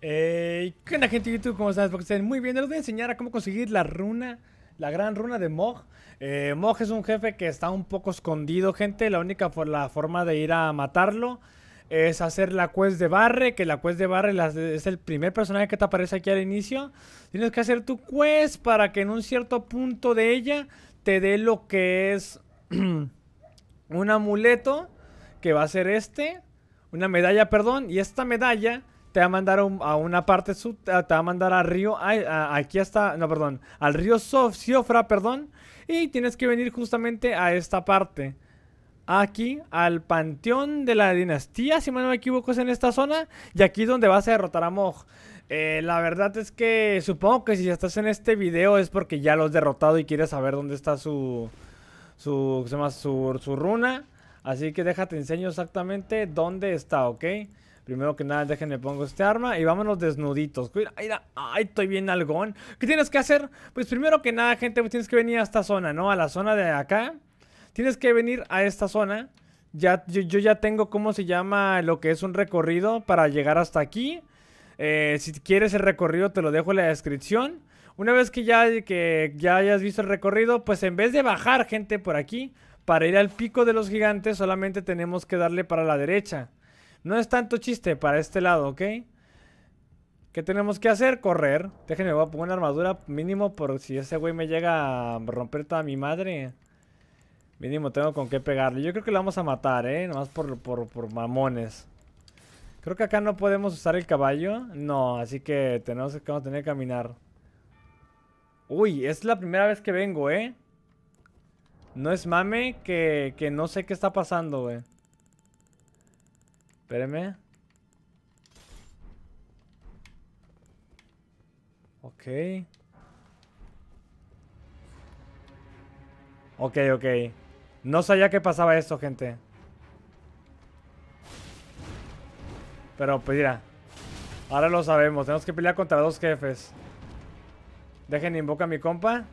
Eh, ¿Qué onda gente de YouTube? ¿Cómo estás? muy bien. Les voy a enseñar a cómo conseguir la runa, la gran runa de Mog. Eh, Mog es un jefe que está un poco escondido, gente. La única forma de ir a matarlo es hacer la quest de barre, que la quest de barre es el primer personaje que te aparece aquí al inicio. Tienes que hacer tu quest para que en un cierto punto de ella te dé lo que es un amuleto, que va a ser este, una medalla, perdón, y esta medalla te va a mandar a una parte sub, te va a mandar a río, aquí hasta, no, perdón, al río Sof, perdón, y tienes que venir justamente a esta parte. Aquí, al panteón de la dinastía, si no me equivoco, es en esta zona, y aquí es donde vas a derrotar a Moj. Eh, la verdad es que supongo que si estás en este video es porque ya lo has derrotado y quieres saber dónde está su, su, se llama? su, su runa. Así que déjate enseño exactamente dónde está, ¿ok? Primero que nada, déjenme pongo este arma y vámonos desnuditos. ay, estoy bien algón. ¿Qué tienes que hacer? Pues primero que nada, gente, pues tienes que venir a esta zona, ¿no? A la zona de acá. Tienes que venir a esta zona. Ya, yo, ya tengo, ¿cómo se llama? Lo que es un recorrido para llegar hasta aquí. Eh, si quieres el recorrido, te lo dejo en la descripción. Una vez que ya, que ya hayas visto el recorrido, pues en vez de bajar, gente, por aquí, para ir al pico de los gigantes, solamente tenemos que darle para la derecha. No es tanto chiste para este lado, ¿ok? ¿Qué tenemos que hacer? Correr. Déjenme, voy a poner una armadura mínimo por si ese güey me llega a romper toda mi madre. Mínimo tengo con qué pegarle. Yo creo que lo vamos a matar, ¿eh? Nomás por, por, por mamones. Creo que acá no podemos usar el caballo. No, así que tenemos que, vamos a tener que caminar. Uy, es la primera vez que vengo, ¿eh? No es mame que, que no sé qué está pasando, güey. Espérenme. Ok. Ok, ok. No sabía que pasaba esto, gente. Pero pues mira. Ahora lo sabemos. Tenemos que pelear contra dos jefes. Dejen invoca a mi compa.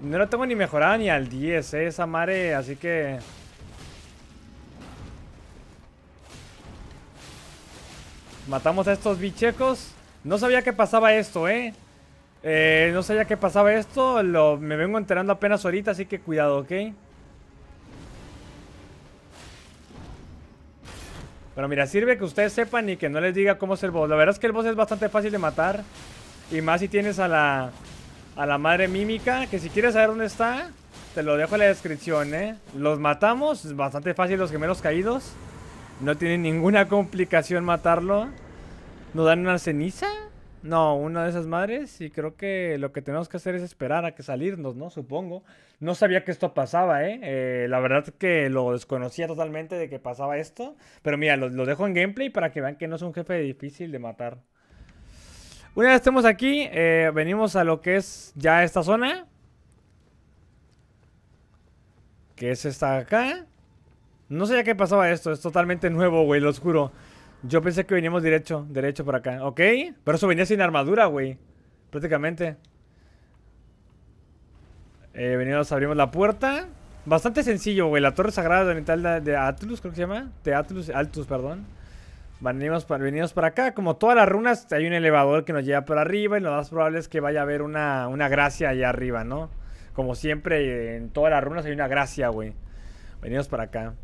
No lo tengo ni mejorada ni al 10, ¿eh? esa mare, así que... Matamos a estos bichecos. No sabía que pasaba esto, ¿eh? eh no sabía que pasaba esto. Lo, me vengo enterando apenas ahorita, así que cuidado, ¿ok? Pero mira, sirve que ustedes sepan y que no les diga cómo es el boss. La verdad es que el boss es bastante fácil de matar. Y más si tienes a la a la madre mímica, que si quieres saber dónde está, te lo dejo en la descripción, ¿eh? Los matamos, es bastante fácil los gemelos caídos. No tiene ninguna complicación matarlo. ¿Nos dan una ceniza? No, una de esas madres. Y creo que lo que tenemos que hacer es esperar a que salirnos, ¿no? Supongo. No sabía que esto pasaba, ¿eh? eh la verdad que lo desconocía totalmente de que pasaba esto. Pero mira, lo, lo dejo en gameplay para que vean que no es un jefe difícil de matar. Una vez estemos aquí, eh, venimos a lo que es ya esta zona. Que es esta acá. No sé ya qué pasaba esto, es totalmente nuevo, güey, lo juro. Yo pensé que veníamos derecho, derecho por acá. Ok, pero eso venía sin armadura, güey. Prácticamente. Eh, venimos, abrimos la puerta. Bastante sencillo, güey. La torre sagrada de metal de, de Atlus, creo que se llama. De Atlus, Altus, perdón. Venimos para, para acá. Como todas las runas, hay un elevador que nos lleva para arriba y lo más probable es que vaya a haber una, una gracia allá arriba, ¿no? Como siempre, en todas las runas hay una gracia, güey. Venimos para acá.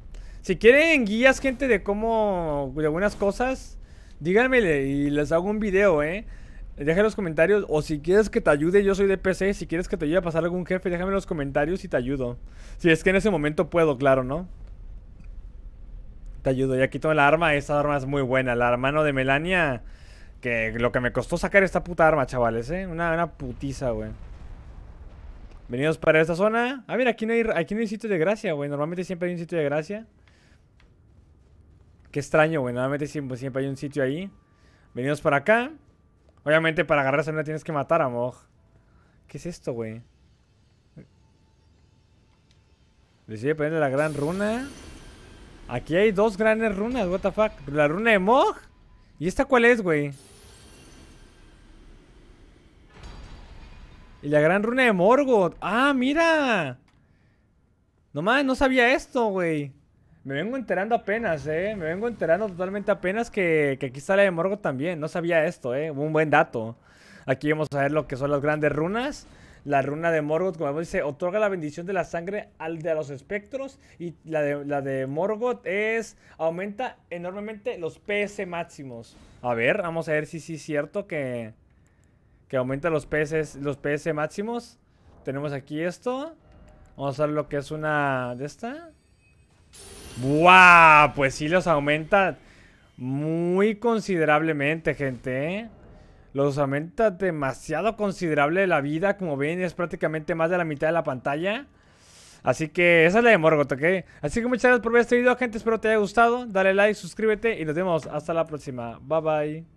Si quieren guías, gente, de cómo... De algunas cosas, Díganme y les hago un video, ¿eh? Deja en los comentarios. O si quieres que te ayude, yo soy de PC. Si quieres que te ayude a pasar algún jefe, déjame en los comentarios y te ayudo. Si es que en ese momento puedo, claro, ¿no? te ayudo. Ya quito la arma, Esta arma es muy buena. La hermano de Melania, que lo que me costó sacar esta puta arma, chavales, ¿eh? Una, putiza, güey. Venidos para esta zona. Ah, mira, aquí no hay, aquí no hay sitio de gracia, güey. Normalmente siempre hay un sitio de gracia. Qué extraño, güey. Normalmente pues, siempre, hay un sitio ahí. Venidos para acá. Obviamente para agarrar esa arma tienes que matar a Mog ¿Qué es esto, güey? Decide ponerle la gran runa. Aquí hay dos grandes runas, what the fuck. La runa de Mog. ¿Y esta cuál es, güey? Y la gran runa de Morgoth. ¡Ah, mira! No no sabía esto, güey. Me vengo enterando apenas, eh. Me vengo enterando totalmente apenas que, que aquí está la de Morgoth también. No sabía esto, eh. Un buen dato. Aquí vamos a ver lo que son las grandes runas. La runa de Morgoth, como dice, otorga la bendición de la sangre al de los espectros. Y la de, la de Morgoth es, aumenta enormemente los PS máximos. A ver, vamos a ver si sí es cierto que, que aumenta los PS, los PS máximos. Tenemos aquí esto. Vamos a ver lo que es una de esta. ¡Wow! Pues sí los aumenta muy considerablemente, gente. ¿eh? los aumenta demasiado considerable la vida. Como ven, es prácticamente más de la mitad de la pantalla. Así que esa es la de Morgoth, ¿ok? Así que muchas gracias por ver este video, gente. Espero te haya gustado. Dale like, suscríbete y nos vemos hasta la próxima. Bye, bye.